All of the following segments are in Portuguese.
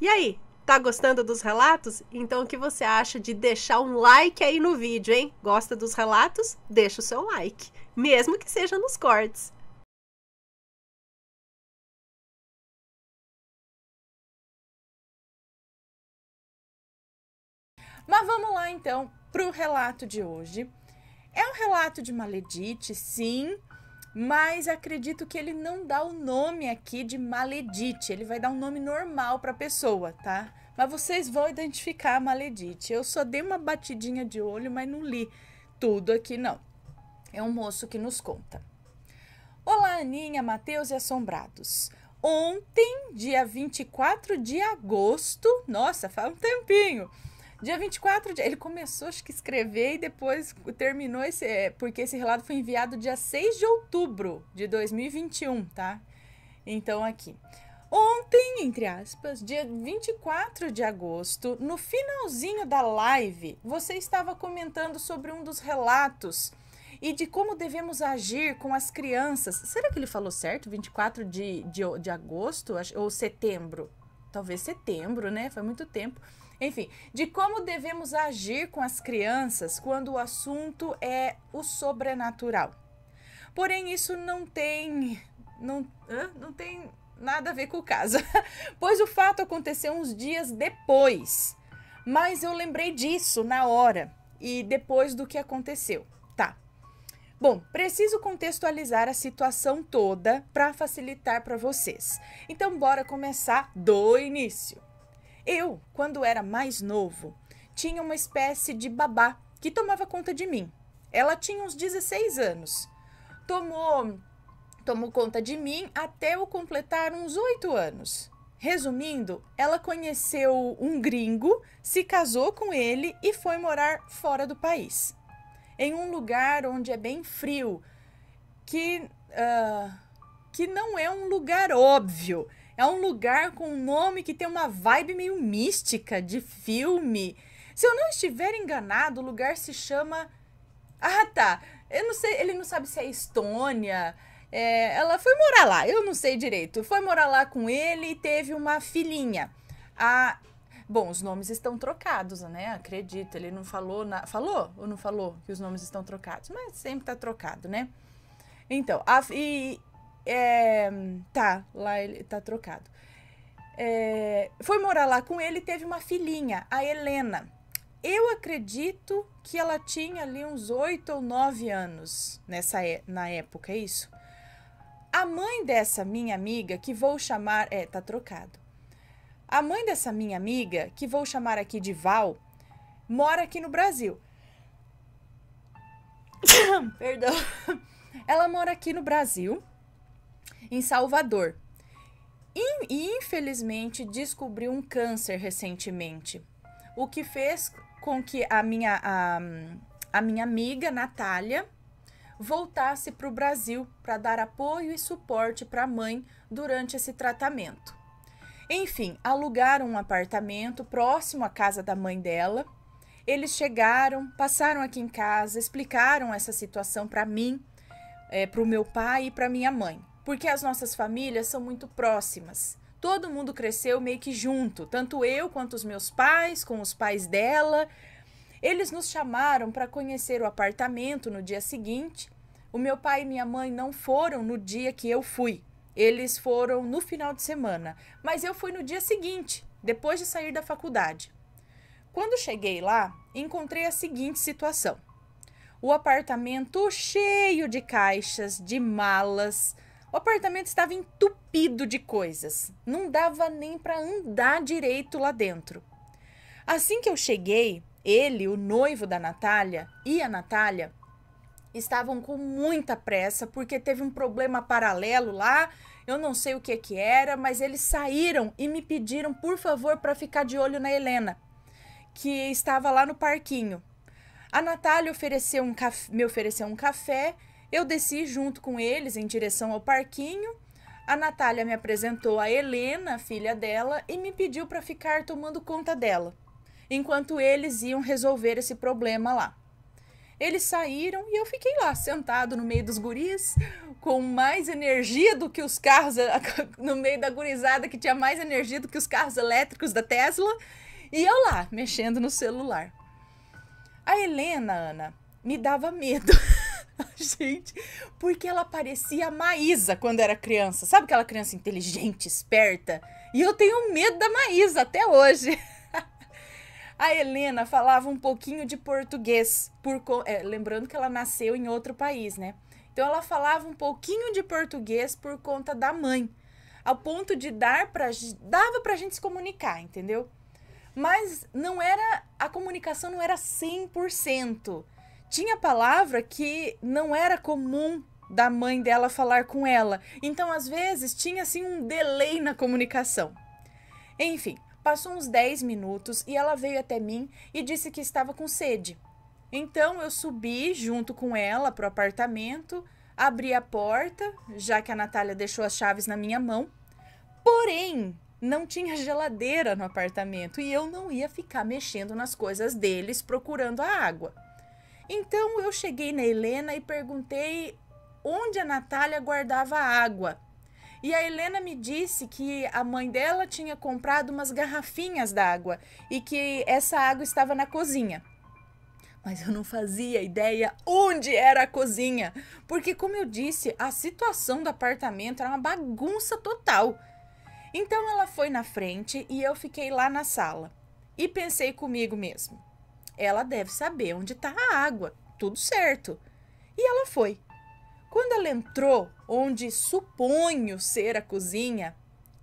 E aí, tá gostando dos relatos? Então o que você acha de deixar um like aí no vídeo, hein? Gosta dos relatos? Deixa o seu like, mesmo que seja nos cortes. Mas vamos lá então para o relato de hoje. É um relato de Maledite, sim, mas acredito que ele não dá o nome aqui de maledite, ele vai dar um nome normal para a pessoa, tá? Mas vocês vão identificar a maledite. Eu só dei uma batidinha de olho, mas não li tudo aqui, não. É um moço que nos conta. Olá, Aninha, Matheus e Assombrados. Ontem, dia 24 de agosto, nossa, faz um tempinho, Dia 24 de... Ele começou, acho que, escrever e depois terminou esse... É, porque esse relato foi enviado dia 6 de outubro de 2021, tá? Então, aqui. Ontem, entre aspas, dia 24 de agosto, no finalzinho da live, você estava comentando sobre um dos relatos e de como devemos agir com as crianças. Será que ele falou certo? 24 de, de, de agosto ou setembro? Talvez setembro, né? Foi muito tempo. Enfim, de como devemos agir com as crianças quando o assunto é o sobrenatural. Porém, isso não tem. Não, não tem nada a ver com o caso, pois o fato aconteceu uns dias depois. Mas eu lembrei disso na hora e depois do que aconteceu. Tá. Bom, preciso contextualizar a situação toda para facilitar para vocês. Então, bora começar do início. Eu, quando era mais novo, tinha uma espécie de babá que tomava conta de mim. Ela tinha uns 16 anos. Tomou, tomou conta de mim até eu completar uns 8 anos. Resumindo, ela conheceu um gringo, se casou com ele e foi morar fora do país. Em um lugar onde é bem frio, que, uh, que não é um lugar óbvio é um lugar com um nome que tem uma vibe meio mística, de filme. Se eu não estiver enganado, o lugar se chama. Ah, tá. Eu não sei, ele não sabe se é Estônia. É, ela foi morar lá, eu não sei direito. Foi morar lá com ele e teve uma filhinha. A Bom, os nomes estão trocados, né? Acredito, ele não falou na... falou ou não falou que os nomes estão trocados, mas sempre tá trocado, né? Então, a... e é, tá, lá ele tá trocado. É, foi morar lá com ele e teve uma filhinha, a Helena. Eu acredito que ela tinha ali uns oito ou nove anos nessa é, na época, é isso? A mãe dessa minha amiga, que vou chamar. É, tá trocado. A mãe dessa minha amiga, que vou chamar aqui de Val, mora aqui no Brasil. Perdão. Ela mora aqui no Brasil em Salvador. E infelizmente descobri um câncer recentemente, o que fez com que a minha, a, a minha amiga Natália voltasse para o Brasil para dar apoio e suporte para a mãe durante esse tratamento. Enfim, alugaram um apartamento próximo à casa da mãe dela. Eles chegaram, passaram aqui em casa, explicaram essa situação para mim, é, eh, para o meu pai e para minha mãe porque as nossas famílias são muito próximas. Todo mundo cresceu meio que junto, tanto eu quanto os meus pais, com os pais dela. Eles nos chamaram para conhecer o apartamento no dia seguinte. O meu pai e minha mãe não foram no dia que eu fui. Eles foram no final de semana, mas eu fui no dia seguinte, depois de sair da faculdade. Quando cheguei lá, encontrei a seguinte situação: o apartamento cheio de caixas, de malas, o apartamento estava entupido de coisas, não dava nem para andar direito lá dentro. Assim que eu cheguei, ele, o noivo da Natália e a Natália estavam com muita pressa porque teve um problema paralelo lá. Eu não sei o que que era, mas eles saíram e me pediram, por favor, para ficar de olho na Helena, que estava lá no parquinho. A Natália ofereceu um me ofereceu um café eu desci junto com eles em direção ao parquinho. A Natália me apresentou a Helena, filha dela, e me pediu para ficar tomando conta dela, enquanto eles iam resolver esse problema lá. Eles saíram e eu fiquei lá, sentado no meio dos guris, com mais energia do que os carros, no meio da gurizada que tinha mais energia do que os carros elétricos da Tesla, e eu lá, mexendo no celular. A Helena, Ana, me dava medo. Gente, porque ela parecia a Maísa quando era criança. Sabe aquela criança inteligente, esperta? E eu tenho medo da Maísa até hoje. A Helena falava um pouquinho de português, por, é, lembrando que ela nasceu em outro país, né? Então ela falava um pouquinho de português por conta da mãe, ao ponto de dar para dava pra gente se comunicar, entendeu? Mas não era a comunicação não era 100% tinha palavra que não era comum da mãe dela falar com ela. Então, às vezes, tinha assim um delay na comunicação. Enfim, passou uns 10 minutos e ela veio até mim e disse que estava com sede. Então, eu subi junto com ela para o apartamento, abri a porta, já que a Natália deixou as chaves na minha mão. Porém, não tinha geladeira no apartamento e eu não ia ficar mexendo nas coisas deles procurando a água. Então eu cheguei na Helena e perguntei onde a Natália guardava água. E a Helena me disse que a mãe dela tinha comprado umas garrafinhas d'água e que essa água estava na cozinha. Mas eu não fazia ideia onde era a cozinha, porque, como eu disse, a situação do apartamento era uma bagunça total. Então ela foi na frente e eu fiquei lá na sala. E pensei comigo mesmo: ela deve saber onde está a água. Tudo certo. E ela foi. Quando ela entrou onde suponho ser a cozinha,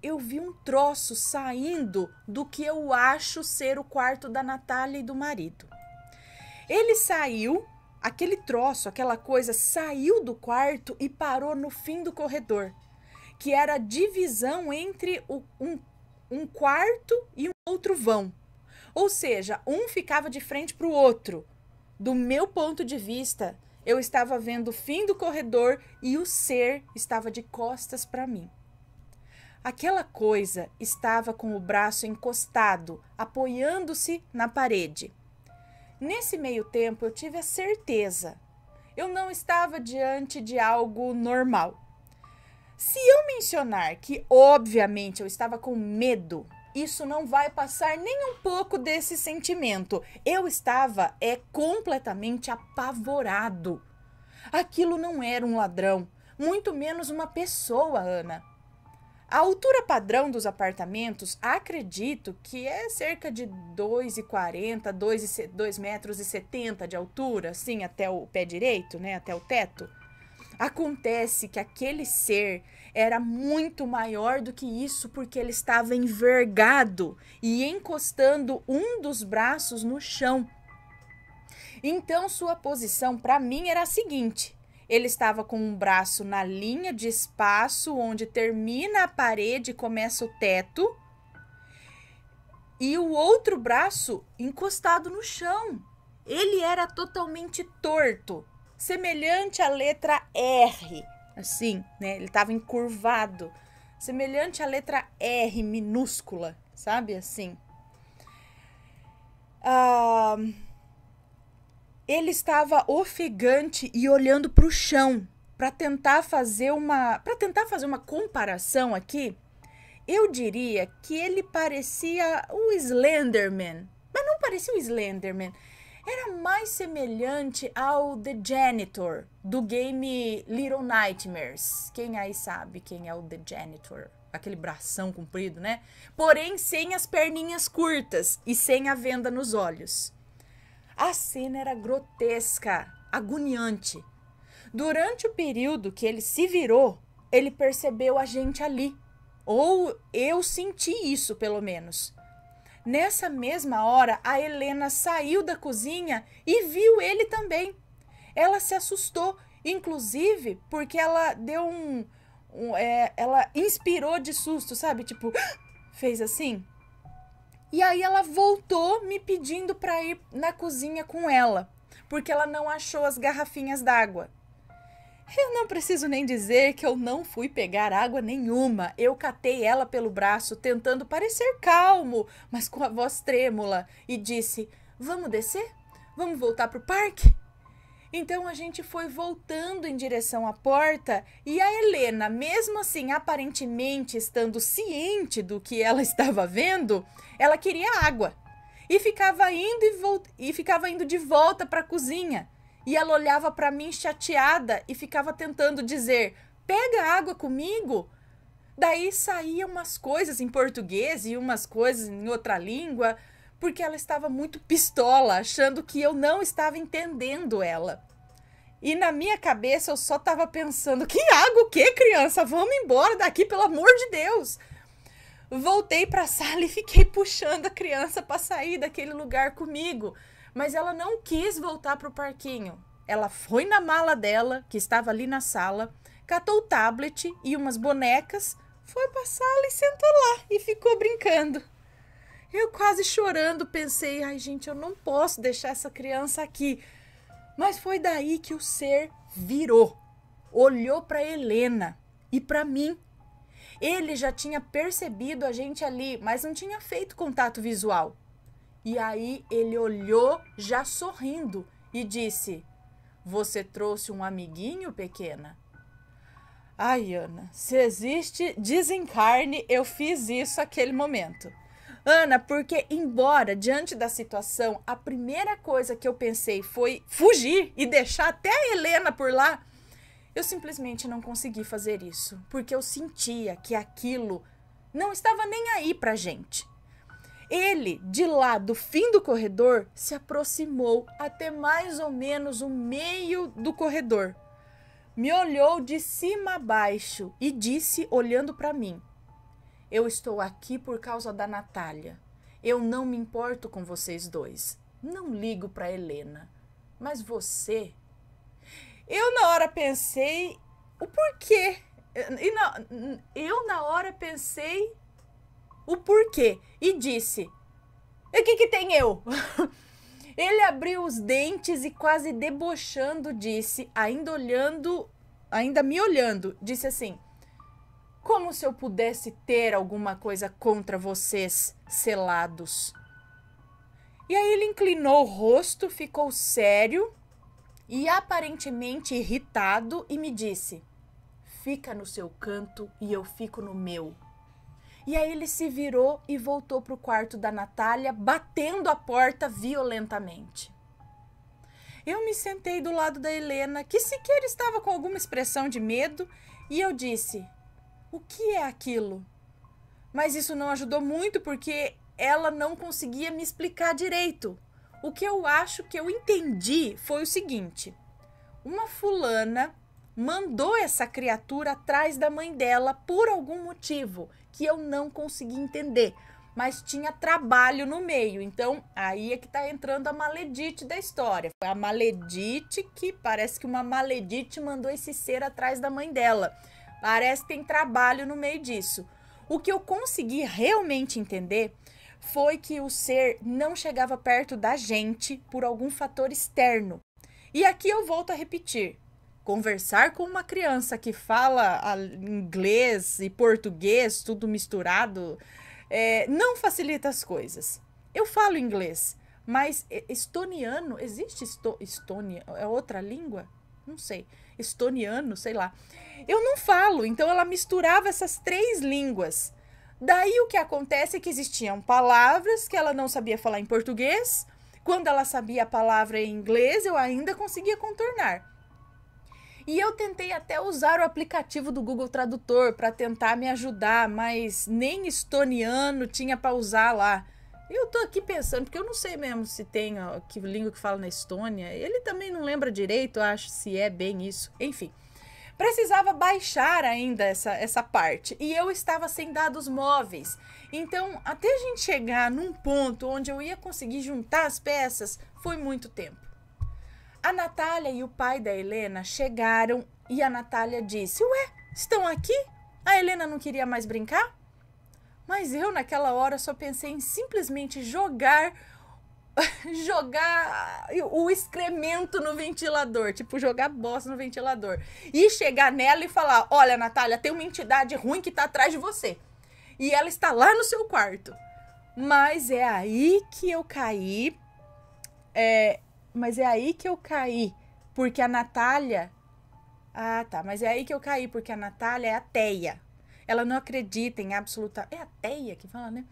eu vi um troço saindo do que eu acho ser o quarto da Natália e do marido. Ele saiu, aquele troço, aquela coisa saiu do quarto e parou no fim do corredor, que era a divisão entre o, um, um quarto e um outro vão. Ou seja, um ficava de frente para o outro. Do meu ponto de vista, eu estava vendo o fim do corredor e o ser estava de costas para mim. Aquela coisa estava com o braço encostado, apoiando-se na parede. Nesse meio tempo, eu tive a certeza. Eu não estava diante de algo normal. Se eu mencionar que, obviamente, eu estava com medo, isso não vai passar nem um pouco desse sentimento. Eu estava é completamente apavorado. Aquilo não era um ladrão, muito menos uma pessoa, Ana. A altura padrão dos apartamentos, acredito que é cerca de 2,40, 2,70 metros e de altura, assim, até o pé direito, né, até o teto. Acontece que aquele ser era muito maior do que isso porque ele estava envergado e encostando um dos braços no chão. Então, sua posição para mim era a seguinte: ele estava com um braço na linha de espaço onde termina a parede e começa o teto, e o outro braço encostado no chão. Ele era totalmente torto semelhante à letra R, assim, né? Ele estava encurvado, semelhante à letra R minúscula, sabe? Assim. Ah, ele estava ofegante e olhando para o chão para tentar fazer uma para tentar fazer uma comparação aqui. Eu diria que ele parecia o Slenderman, mas não parecia o Slenderman era mais semelhante ao The Janitor do game Little Nightmares. Quem aí sabe quem é o The Janitor? Aquele bração comprido, né? Porém, sem as perninhas curtas e sem a venda nos olhos. A cena era grotesca, agoniante. Durante o período que ele se virou, ele percebeu a gente ali. Ou eu senti isso, pelo menos. Nessa mesma hora, a Helena saiu da cozinha e viu ele também. Ela se assustou, inclusive porque ela deu um. um é, ela inspirou de susto, sabe? Tipo, fez assim. E aí ela voltou me pedindo para ir na cozinha com ela, porque ela não achou as garrafinhas d'água. Eu não preciso nem dizer que eu não fui pegar água nenhuma. Eu catei ela pelo braço, tentando parecer calmo, mas com a voz trêmula, e disse: Vamos descer? Vamos voltar pro parque? Então a gente foi voltando em direção à porta e a Helena, mesmo assim aparentemente estando ciente do que ela estava vendo, ela queria água e ficava indo e, e ficava indo de volta para a cozinha e ela olhava para mim chateada e ficava tentando dizer: "Pega água comigo". Daí saía umas coisas em português e umas coisas em outra língua, porque ela estava muito pistola, achando que eu não estava entendendo ela. E na minha cabeça eu só estava pensando: "Que água o criança? Vamos embora daqui, pelo amor de Deus!" Voltei para a sala e fiquei puxando a criança para sair daquele lugar comigo. Mas ela não quis voltar para o parquinho. Ela foi na mala dela, que estava ali na sala, catou o tablet e umas bonecas, foi para a sala e sentou lá e ficou brincando. Eu quase chorando pensei: ai, gente, eu não posso deixar essa criança aqui. Mas foi daí que o ser virou, olhou para Helena e para mim. Ele já tinha percebido a gente ali, mas não tinha feito contato visual. E aí ele olhou já sorrindo e disse: Você trouxe um amiguinho, pequena? Ai, Ana, se existe desencarne, eu fiz isso aquele momento. Ana, porque embora diante da situação, a primeira coisa que eu pensei foi fugir e deixar até a Helena por lá, eu simplesmente não consegui fazer isso, porque eu sentia que aquilo não estava nem aí pra gente. Ele, de lá do fim do corredor, se aproximou até mais ou menos o meio do corredor. Me olhou de cima a baixo e disse, olhando para mim: Eu estou aqui por causa da Natália. Eu não me importo com vocês dois. Não ligo para Helena. Mas você. Eu, na hora, pensei o porquê. E na, eu, na hora, pensei o porquê e disse: E o que, que tem eu? Ele abriu os dentes e, quase debochando, disse, ainda olhando, ainda me olhando, disse assim: Como se eu pudesse ter alguma coisa contra vocês, selados. E aí ele inclinou o rosto, ficou sério e aparentemente irritado e me disse: Fica no seu canto e eu fico no meu. E aí ele se virou e voltou para o quarto da Natália, batendo a porta violentamente. Eu me sentei do lado da Helena, que sequer estava com alguma expressão de medo, e eu disse: O que é aquilo? Mas isso não ajudou muito porque ela não conseguia me explicar direito. O que eu acho que eu entendi foi o seguinte: uma fulana mandou essa criatura atrás da mãe dela por algum motivo que eu não consegui entender. Mas tinha trabalho no meio, então aí é que tá entrando a maledite da história. Foi a maledite que parece que uma maledite mandou esse ser atrás da mãe dela. Parece que tem trabalho no meio disso. O que eu consegui realmente entender foi que o ser não chegava perto da gente por algum fator externo. E aqui eu volto a repetir: conversar com uma criança que fala inglês e português, tudo misturado, é, não facilita as coisas. Eu falo inglês, mas estoniano, existe esto, Estônia? É outra língua? Não sei. Estoniano, sei lá. Eu não falo, então ela misturava essas três línguas. Daí o que acontece é que existiam palavras que ela não sabia falar em português. Quando ela sabia a palavra em inglês, eu ainda conseguia contornar. E eu tentei até usar o aplicativo do Google Tradutor para tentar me ajudar, mas nem estoniano tinha para usar lá. Eu tô aqui pensando, porque eu não sei mesmo se tem ó, que língua que fala na Estônia. Ele também não lembra direito, acho, se é bem isso. Enfim, precisava baixar ainda essa, essa parte. E eu estava sem dados móveis. Então, até a gente chegar num ponto onde eu ia conseguir juntar as peças, foi muito tempo. A Natália e o pai da Helena chegaram e a Natália disse: Ué, estão aqui? A Helena não queria mais brincar? Mas eu, naquela hora, só pensei em simplesmente jogar jogar o excremento no ventilador, tipo jogar bosta no ventilador. E chegar nela e falar: Olha, Natália, tem uma entidade ruim que tá atrás de você. E ela está lá no seu quarto. Mas é aí que eu caí é, mas é aí que eu caí, porque a Natália. Ah, tá, mas é aí que eu caí, porque a Natália é ateia. Ela não acredita em absoluta. É ateia que fala, né?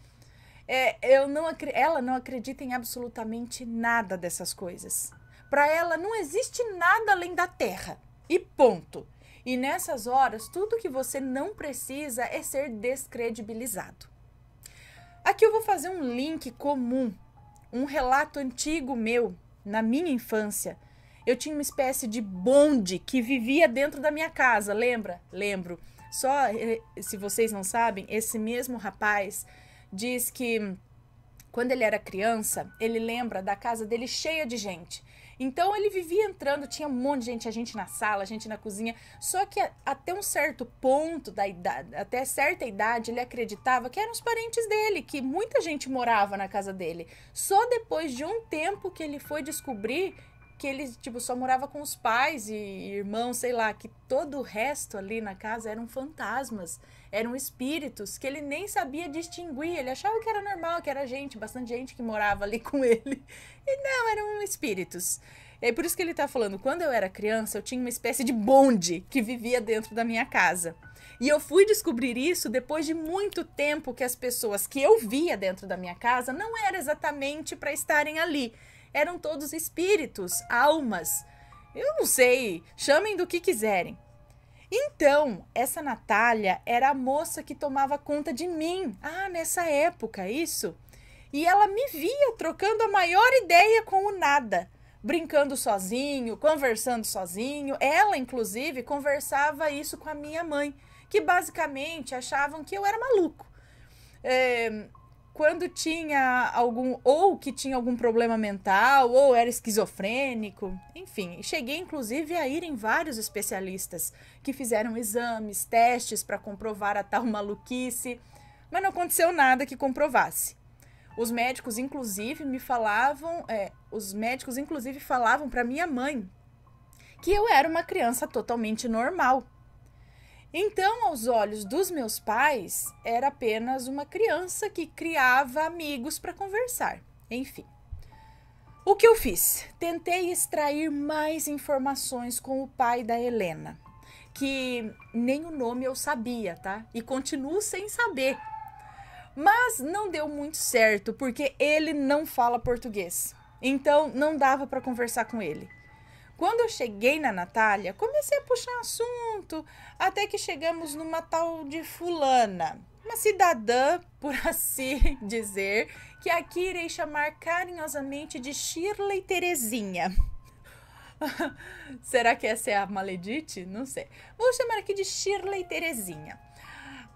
É, eu não acri... Ela não acredita em absolutamente nada dessas coisas. Para ela não existe nada além da terra. E ponto. E nessas horas, tudo que você não precisa é ser descredibilizado. Aqui eu vou fazer um link comum, um relato antigo meu na minha infância, eu tinha uma espécie de bonde que vivia dentro da minha casa, lembra? Lembro. Só eh, se vocês não sabem, esse mesmo rapaz diz que quando ele era criança, ele lembra da casa dele cheia de gente. Então ele vivia entrando, tinha um monte de gente, a gente na sala, a gente na cozinha. Só que até um certo ponto da idade, até certa idade, ele acreditava que eram os parentes dele, que muita gente morava na casa dele. Só depois de um tempo que ele foi descobrir que ele tipo só morava com os pais e irmãos, sei lá, que todo o resto ali na casa eram fantasmas eram espíritos que ele nem sabia distinguir. Ele achava que era normal, que era gente, bastante gente que morava ali com ele. E não, eram espíritos. É por isso que ele está falando, quando eu era criança, eu tinha uma espécie de bonde que vivia dentro da minha casa. E eu fui descobrir isso depois de muito tempo que as pessoas que eu via dentro da minha casa não eram exatamente para estarem ali. Eram todos espíritos, almas. Eu não sei, chamem do que quiserem. Então, essa Natália era a moça que tomava conta de mim. Ah, nessa época, isso. E ela me via trocando a maior ideia com o nada, brincando sozinho, conversando sozinho. Ela, inclusive, conversava isso com a minha mãe, que basicamente achavam que eu era maluco. É, quando tinha algum. ou que tinha algum problema mental, ou era esquizofrênico. Enfim, cheguei inclusive a ir em vários especialistas que fizeram exames, testes para comprovar a tal maluquice, mas não aconteceu nada que comprovasse. Os médicos, inclusive, me falavam. É, os médicos, inclusive, falavam para minha mãe que eu era uma criança totalmente normal então, aos olhos dos meus pais, era apenas uma criança que criava amigos para conversar. Enfim. O que eu fiz? Tentei extrair mais informações com o pai da Helena, que nem o nome eu sabia, tá? E continuo sem saber. Mas não deu muito certo, porque ele não fala português. Então não dava para conversar com ele. Quando eu cheguei na Natália, comecei a puxar assunto, até que chegamos numa tal de fulana, uma cidadã, por assim dizer, que aqui irei chamar carinhosamente de Shirley Terezinha. Será que essa é a Maledite? Não sei. Vou chamar aqui de Shirley Terezinha.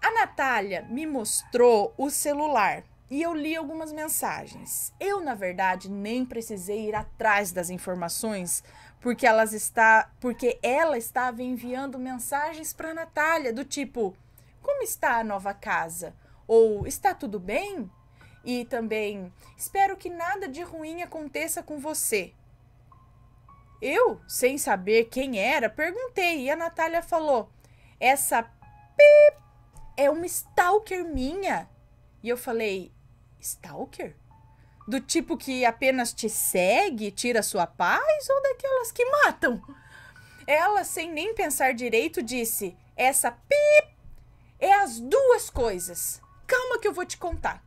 A Natália me mostrou o celular e eu li algumas mensagens. Eu, na verdade, nem precisei ir atrás das informações, porque elas está, porque ela estava enviando mensagens para Natália do tipo: "Como está a nova casa?" ou "Está tudo bem?" E também: "Espero que nada de ruim aconteça com você." Eu, sem saber quem era, perguntei e a Natália falou: "Essa é uma stalker minha". E eu falei: "Stalker?" Do tipo que apenas te segue, tira sua paz, ou daquelas que matam? Ela, sem nem pensar direito, disse: Essa pip é as duas coisas. Calma que eu vou te contar.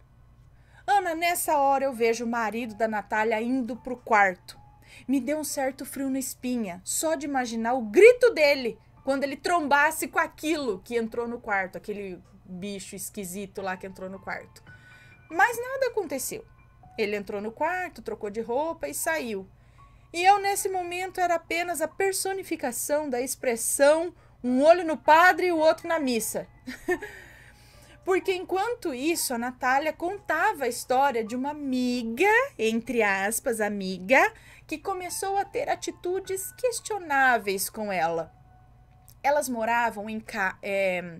Ana, nessa hora eu vejo o marido da Natália indo pro quarto. Me deu um certo frio na espinha, só de imaginar o grito dele quando ele trombasse com aquilo que entrou no quarto, aquele bicho esquisito lá que entrou no quarto. Mas nada aconteceu. Ele entrou no quarto, trocou de roupa e saiu. E eu, nesse momento, era apenas a personificação da expressão um olho no padre e o outro na missa. Porque enquanto isso, a Natália contava a história de uma amiga, entre aspas, amiga, que começou a ter atitudes questionáveis com ela. Elas moravam em, ca é,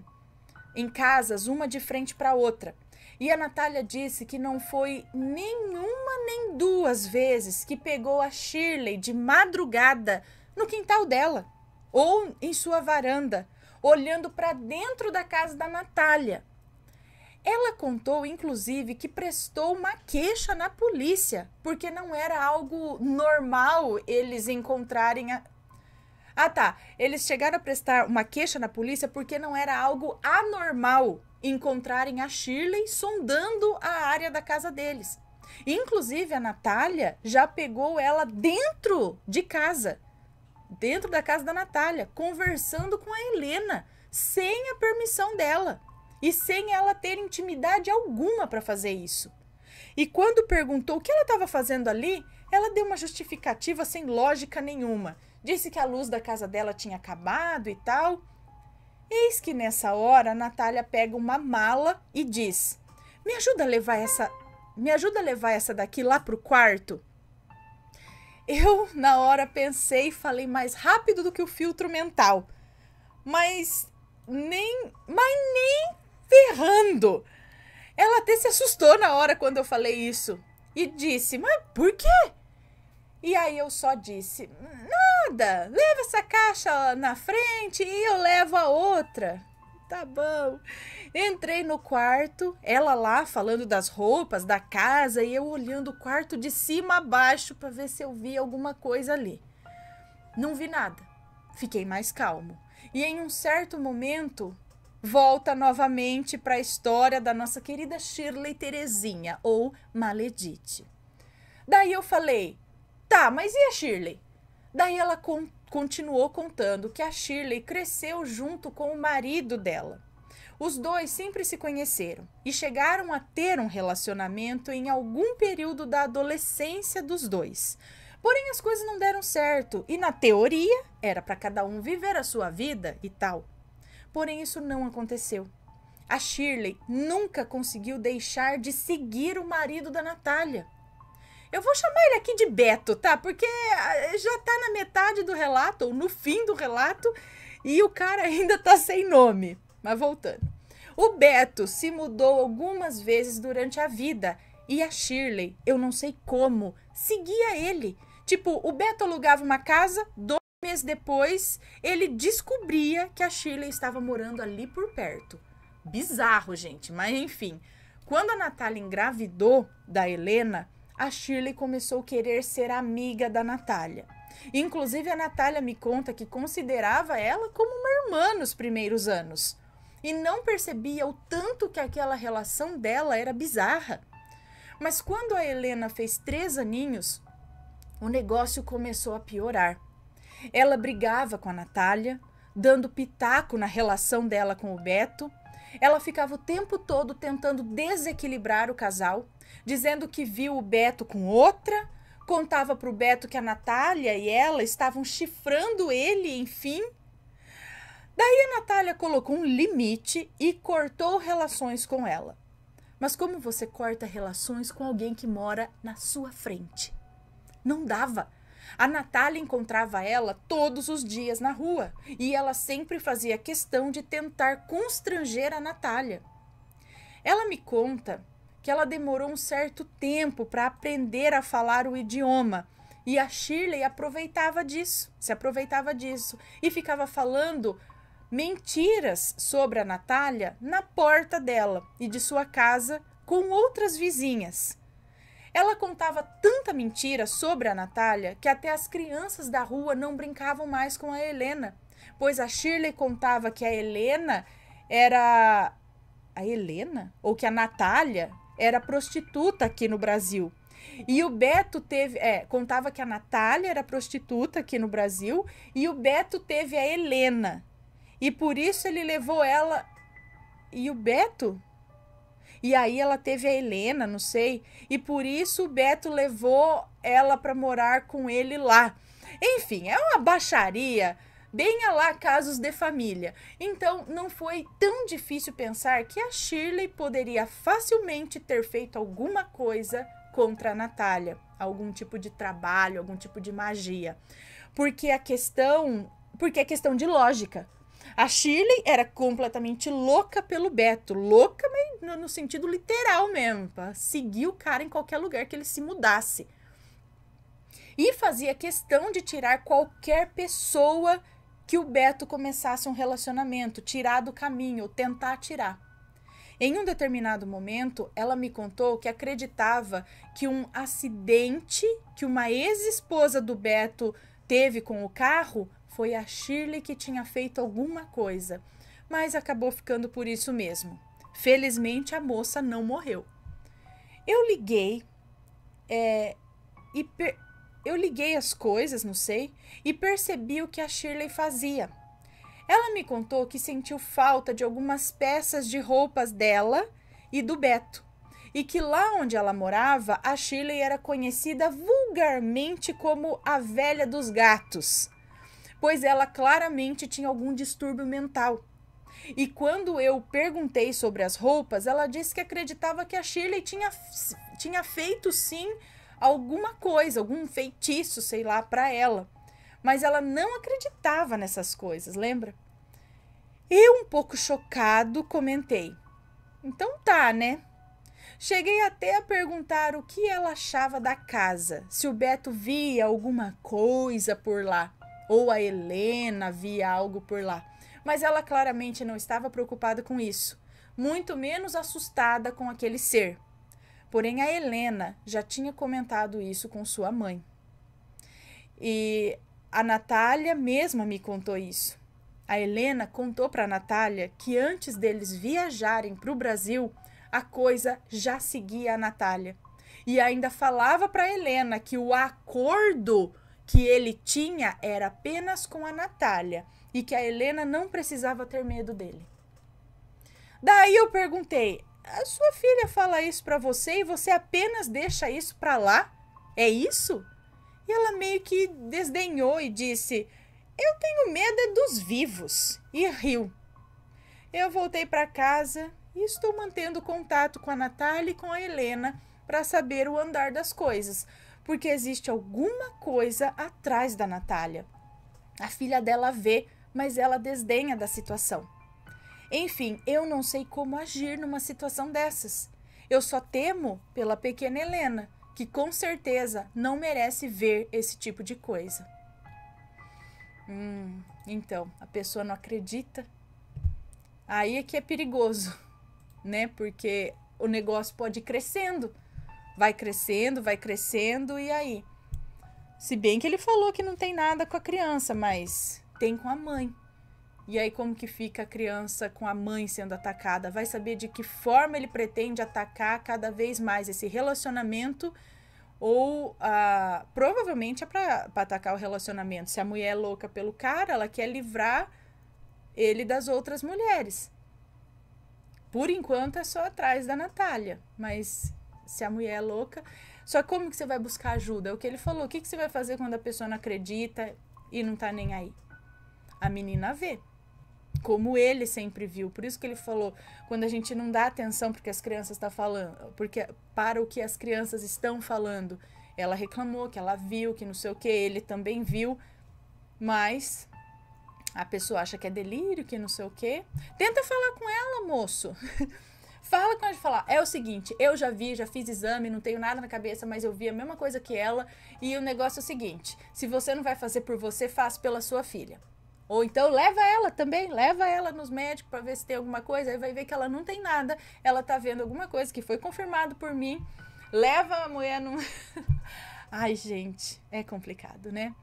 em casas, uma de frente para a outra. E a Natália disse que não foi nenhuma nem duas vezes que pegou a Shirley de madrugada no quintal dela ou em sua varanda, olhando para dentro da casa da Natália. Ela contou, inclusive, que prestou uma queixa na polícia, porque não era algo normal eles encontrarem a. Ah, tá. Eles chegaram a prestar uma queixa na polícia porque não era algo anormal encontrarem a Shirley sondando a área da casa deles. Inclusive, a Natália já pegou ela dentro de casa, dentro da casa da Natália, conversando com a Helena, sem a permissão dela e sem ela ter intimidade alguma para fazer isso. E quando perguntou o que ela estava fazendo ali, ela deu uma justificativa sem lógica nenhuma. Disse que a luz da casa dela tinha acabado e tal. Eis que nessa hora Natália pega uma mala e diz: "Me ajuda a levar essa, me ajuda a levar essa daqui lá pro quarto". Eu na hora pensei e falei mais rápido do que o filtro mental. Mas nem, mas nem ferrando. Ela até se assustou na hora quando eu falei isso e disse: "Mas por quê?" E aí eu só disse: "Não, nada. Leva essa caixa na frente e eu levo a outra. Tá bom. Entrei no quarto, ela lá falando das roupas, da casa e eu olhando o quarto de cima a baixo para ver se eu via alguma coisa ali. Não vi nada. Fiquei mais calmo. E em um certo momento, volta novamente para a história da nossa querida Shirley Terezinha ou Maledite. Daí eu falei: "Tá, mas e a Shirley?" Daí ela con continuou contando que a Shirley cresceu junto com o marido dela. Os dois sempre se conheceram e chegaram a ter um relacionamento em algum período da adolescência dos dois. Porém, as coisas não deram certo e, na teoria, era para cada um viver a sua vida e tal. Porém, isso não aconteceu. A Shirley nunca conseguiu deixar de seguir o marido da Natália. Eu vou chamar ele aqui de Beto, tá? Porque ah, já tá na metade do relato, ou no fim do relato, e o cara ainda tá sem nome. Mas voltando. O Beto se mudou algumas vezes durante a vida e a Shirley, eu não sei como, seguia ele. Tipo, o Beto alugava uma casa, dois meses depois ele descobria que a Shirley estava morando ali por perto. Bizarro, gente, mas enfim. Quando a Natália engravidou da Helena, a Shirley começou a querer ser amiga da Natália. Inclusive, a Natália me conta que considerava ela como uma irmã nos primeiros anos e não percebia o tanto que aquela relação dela era bizarra. Mas quando a Helena fez três aninhos, o negócio começou a piorar. Ela brigava com a Natália, dando pitaco na relação dela com o Beto. Ela ficava o tempo todo tentando desequilibrar o casal dizendo que viu o Beto com outra, contava para o Beto que a Natália e ela estavam chifrando ele, enfim. Daí a Natália colocou um limite e cortou relações com ela. Mas como você corta relações com alguém que mora na sua frente? Não dava. A Natália encontrava ela todos os dias na rua e ela sempre fazia questão de tentar constranger a Natália. Ela me conta que ela demorou um certo tempo para aprender a falar o idioma. E a Shirley aproveitava disso, se aproveitava disso e ficava falando mentiras sobre a Natália na porta dela e de sua casa com outras vizinhas. Ela contava tanta mentira sobre a Natália que até as crianças da rua não brincavam mais com a Helena, pois a Shirley contava que a Helena era a Helena ou que a Natália era prostituta aqui no Brasil. E o Beto teve. É, contava que a Natália era prostituta aqui no Brasil. E o Beto teve a Helena. E por isso ele levou ela. E o Beto? E aí ela teve a Helena, não sei. E por isso o Beto levou ela para morar com ele lá. Enfim, é uma baixaria bem a lá casos de família. Então, não foi tão difícil pensar que a Shirley poderia facilmente ter feito alguma coisa contra a Natália, algum tipo de trabalho, algum tipo de magia. Porque a questão, porque é questão de lógica. A Shirley era completamente louca pelo Beto, louca no sentido literal mesmo, para seguir o cara em qualquer lugar que ele se mudasse. E fazia questão de tirar qualquer pessoa que o Beto começasse um relacionamento, tirar do caminho, tentar tirar. Em um determinado momento, ela me contou que acreditava que um acidente que uma ex-esposa do Beto teve com o carro foi a Shirley que tinha feito alguma coisa, mas acabou ficando por isso mesmo. Felizmente, a moça não morreu. Eu liguei é, e eu liguei as coisas, não sei, e percebi o que a Shirley fazia. Ela me contou que sentiu falta de algumas peças de roupas dela e do Beto, e que lá onde ela morava, a Shirley era conhecida vulgarmente como a velha dos gatos, pois ela claramente tinha algum distúrbio mental. E quando eu perguntei sobre as roupas, ela disse que acreditava que a Shirley tinha, tinha feito sim alguma coisa, algum feitiço, sei lá, para ela. Mas ela não acreditava nessas coisas, lembra? Eu, um pouco chocado, comentei: Então tá, né? Cheguei até a perguntar o que ela achava da casa, se o Beto via alguma coisa por lá, ou a Helena via algo por lá. Mas ela claramente não estava preocupada com isso, muito menos assustada com aquele ser. Porém, a Helena já tinha comentado isso com sua mãe. E a Natália mesma me contou isso. A Helena contou para a Natália que antes deles viajarem para o Brasil, a coisa já seguia a Natália. E ainda falava para Helena que o acordo que ele tinha era apenas com a Natália e que a Helena não precisava ter medo dele. Daí eu perguntei: a sua filha fala isso para você e você apenas deixa isso para lá? É isso? E ela meio que desdenhou e disse: Eu tenho medo é dos vivos. E riu. Eu voltei para casa e estou mantendo contato com a Natália e com a Helena para saber o andar das coisas, porque existe alguma coisa atrás da Natália. A filha dela vê, mas ela desdenha da situação. Enfim, eu não sei como agir numa situação dessas. Eu só temo pela pequena Helena, que com certeza não merece ver esse tipo de coisa. Hum, então, a pessoa não acredita. Aí é que é perigoso, né? Porque o negócio pode ir crescendo. Vai crescendo, vai crescendo, e aí? Se bem que ele falou que não tem nada com a criança, mas tem com a mãe. E aí, como que fica a criança com a mãe sendo atacada? Vai saber de que forma ele pretende atacar cada vez mais esse relacionamento, ou ah, provavelmente é para atacar o relacionamento. Se a mulher é louca pelo cara, ela quer livrar ele das outras mulheres. Por enquanto é só atrás da Natália, mas se a mulher é louca. Só como que você vai buscar ajuda? É o que ele falou. O que, que você vai fazer quando a pessoa não acredita e não tá nem aí? A menina vê como ele sempre viu. Por isso que ele falou, quando a gente não dá atenção porque as crianças estão tá falando, porque para o que as crianças estão falando, ela reclamou que ela viu, que não sei o que, ele também viu, mas a pessoa acha que é delírio, que não sei o que. Tenta falar com ela, moço. Fala com ela e fala, é o seguinte, eu já vi, já fiz exame, não tenho nada na cabeça, mas eu vi a mesma coisa que ela, e o negócio é o seguinte, se você não vai fazer por você, faça pela sua filha. Ou então leva ela também, leva ela nos médicos para ver se tem alguma coisa, aí vai ver que ela não tem nada, ela tá vendo alguma coisa que foi confirmado por mim. Leva a mulher no Ai, gente, é complicado, né?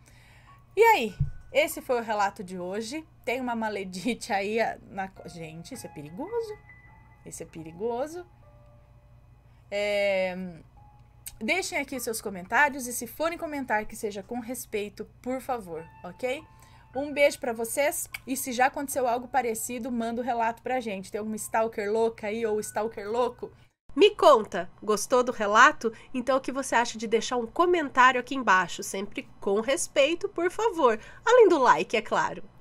E aí? Esse foi o relato de hoje. Tem uma maledite aí na gente, isso é perigoso. Isso é perigoso. É... Deixem aqui seus comentários e se forem comentar que seja com respeito, por favor, ok? Um beijo para vocês e se já aconteceu algo parecido, manda o um relato pra gente. Tem alguma stalker louca aí ou stalker louco? Me conta, gostou do relato? Então o que você acha de deixar um comentário aqui embaixo, sempre com respeito, por favor. Além do like, é claro.